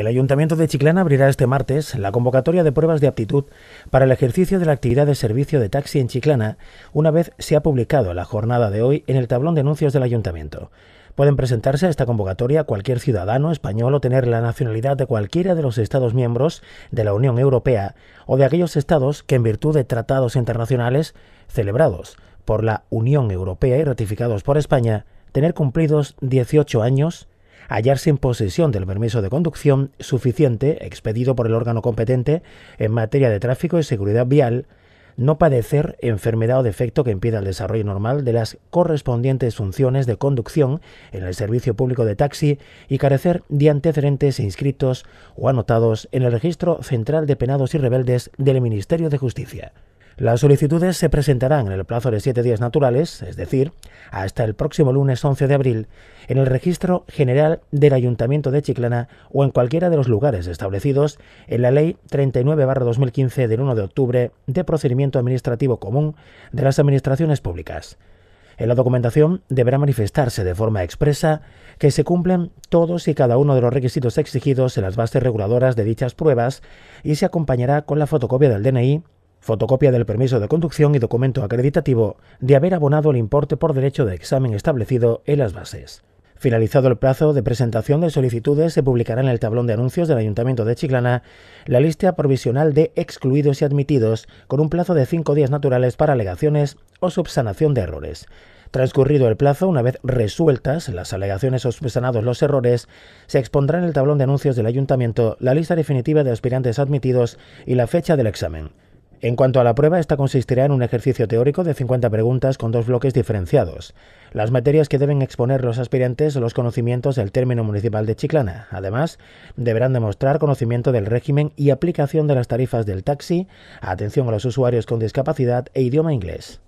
El Ayuntamiento de Chiclana abrirá este martes la convocatoria de pruebas de aptitud para el ejercicio de la actividad de servicio de taxi en Chiclana, una vez se ha publicado la jornada de hoy en el tablón de anuncios del Ayuntamiento. Pueden presentarse a esta convocatoria cualquier ciudadano español o tener la nacionalidad de cualquiera de los Estados miembros de la Unión Europea o de aquellos Estados que en virtud de tratados internacionales celebrados por la Unión Europea y ratificados por España, tener cumplidos 18 años, hallarse en posesión del permiso de conducción suficiente expedido por el órgano competente en materia de tráfico y seguridad vial, no padecer enfermedad o defecto que impida el desarrollo normal de las correspondientes funciones de conducción en el servicio público de taxi y carecer de antecedentes inscritos o anotados en el registro central de penados y rebeldes del Ministerio de Justicia. Las solicitudes se presentarán en el plazo de siete días naturales, es decir, hasta el próximo lunes 11 de abril, en el Registro General del Ayuntamiento de Chiclana o en cualquiera de los lugares establecidos en la Ley 39-2015 del 1 de octubre de Procedimiento Administrativo Común de las Administraciones Públicas. En la documentación deberá manifestarse de forma expresa que se cumplen todos y cada uno de los requisitos exigidos en las bases reguladoras de dichas pruebas y se acompañará con la fotocopia del DNI fotocopia del permiso de conducción y documento acreditativo de haber abonado el importe por derecho de examen establecido en las bases. Finalizado el plazo de presentación de solicitudes, se publicará en el tablón de anuncios del Ayuntamiento de Chiclana la lista provisional de excluidos y admitidos, con un plazo de cinco días naturales para alegaciones o subsanación de errores. Transcurrido el plazo, una vez resueltas las alegaciones o subsanados los errores, se expondrá en el tablón de anuncios del Ayuntamiento la lista definitiva de aspirantes admitidos y la fecha del examen. En cuanto a la prueba, esta consistirá en un ejercicio teórico de 50 preguntas con dos bloques diferenciados. Las materias que deben exponer los aspirantes son los conocimientos del término municipal de Chiclana. Además, deberán demostrar conocimiento del régimen y aplicación de las tarifas del taxi, atención a los usuarios con discapacidad e idioma inglés.